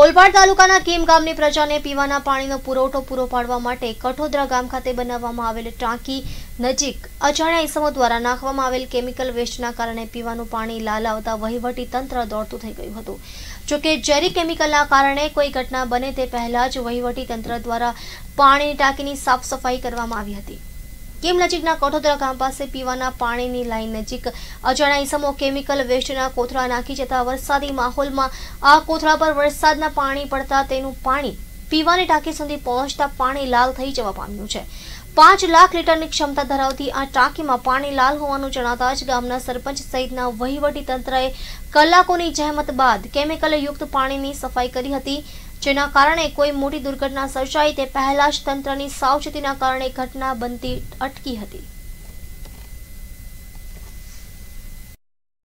ઓલપાડ તાલુકાના કીમ ગામની પ્રજાને પીવાના પાણીનો પુરવઠો પૂરો પાડવા માટે કઠોદરા ગામ ખાતે બનાવવામાં આવેલ ટાંકી નજીક અજાણ્યા ઇસમો દ્વારા નાખવામાં આવેલ કેમિકલ વેસ્ટના કારણે પીવાનું પાણી લાલ આવતા વહીવટી તંત્ર દોડતું થઈ ગયું હતું જોકે ઝેરી કેમિકલના કારણે કોઈ ઘટના બને તે પહેલા જ વહીવટી તંત્ર દ્વારા પાણીની ટાંકીની સાફ સફાઈ કરવામાં આવી હતી કેમ નજીકના કોઠોદરા ગામ પાસે પીવાના પાણીની લાઈન નજીક અજાણ્યા ઇસમો કેમિકલ વેસ્ટના કોથળા નાખી જતા વરસાદી માહોલમાં આ કોથળા પર વરસાદના પાણી પડતા તેનું પાણી પીવાની ટાંકી સુધી પહોંચતા પાણી લાલ થઈ જવા પામ્યું છે પાંચ લાખ લીટરની ક્ષમતા ધરાવતી આ ટાંકીમાં પાણી લાલ હોવાનું જણાતા જ ગામના સરપંચ સહિતના વહીવટી તંત્રએ કલાકોની જહેમત બાદ યુક્ત પાણીની સફાઈ કરી હતી જેના કારણે કોઈ મોટી દુર્ઘટના સર્જાય તે પહેલા જ તંત્રની સાવચેતીના કારણે ઘટના બનતી અટકી હતી